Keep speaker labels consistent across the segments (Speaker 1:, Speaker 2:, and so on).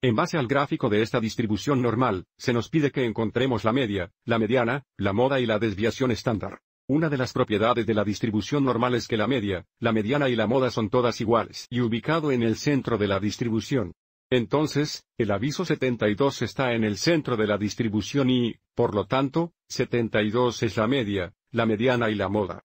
Speaker 1: En base al gráfico de esta distribución normal, se nos pide que encontremos la media, la mediana, la moda y la desviación estándar. Una de las propiedades de la distribución normal es que la media, la mediana y la moda son todas iguales y ubicado en el centro de la distribución. Entonces, el aviso 72 está en el centro de la distribución y, por lo tanto, 72 es la media, la mediana y la moda.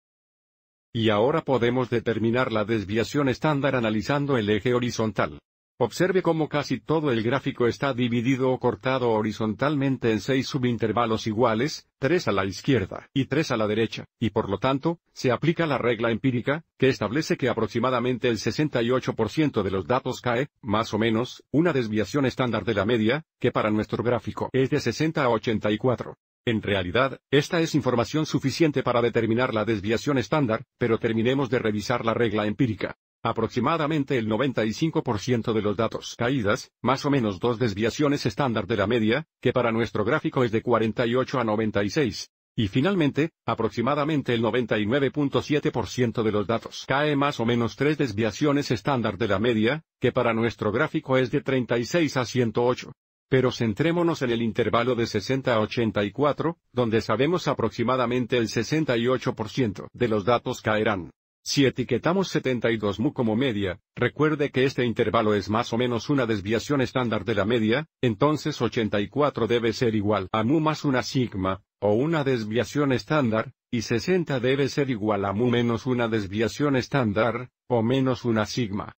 Speaker 1: Y ahora podemos determinar la desviación estándar analizando el eje horizontal. Observe cómo casi todo el gráfico está dividido o cortado horizontalmente en seis subintervalos iguales, tres a la izquierda y tres a la derecha, y por lo tanto, se aplica la regla empírica, que establece que aproximadamente el 68% de los datos cae, más o menos, una desviación estándar de la media, que para nuestro gráfico es de 60 a 84. En realidad, esta es información suficiente para determinar la desviación estándar, pero terminemos de revisar la regla empírica. Aproximadamente el 95% de los datos caídas, más o menos dos desviaciones estándar de la media, que para nuestro gráfico es de 48 a 96. Y finalmente, aproximadamente el 99.7% de los datos cae más o menos tres desviaciones estándar de la media, que para nuestro gráfico es de 36 a 108. Pero centrémonos en el intervalo de 60 a 84, donde sabemos aproximadamente el 68% de los datos caerán. Si etiquetamos 72 mu como media, recuerde que este intervalo es más o menos una desviación estándar de la media, entonces 84 debe ser igual a mu más una sigma, o una desviación estándar, y 60 debe ser igual a mu menos una desviación estándar, o menos una sigma.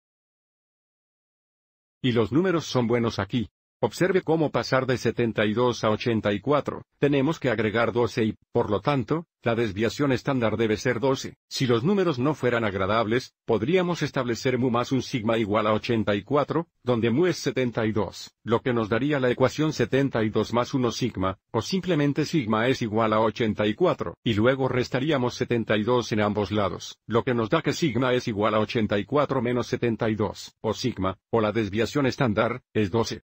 Speaker 1: Y los números son buenos aquí. Observe cómo pasar de 72 a 84, tenemos que agregar 12 y, por lo tanto, la desviación estándar debe ser 12. Si los números no fueran agradables, podríamos establecer mu más un sigma igual a 84, donde mu es 72, lo que nos daría la ecuación 72 más 1 sigma, o simplemente sigma es igual a 84, y luego restaríamos 72 en ambos lados, lo que nos da que sigma es igual a 84 menos 72, o sigma, o la desviación estándar, es 12.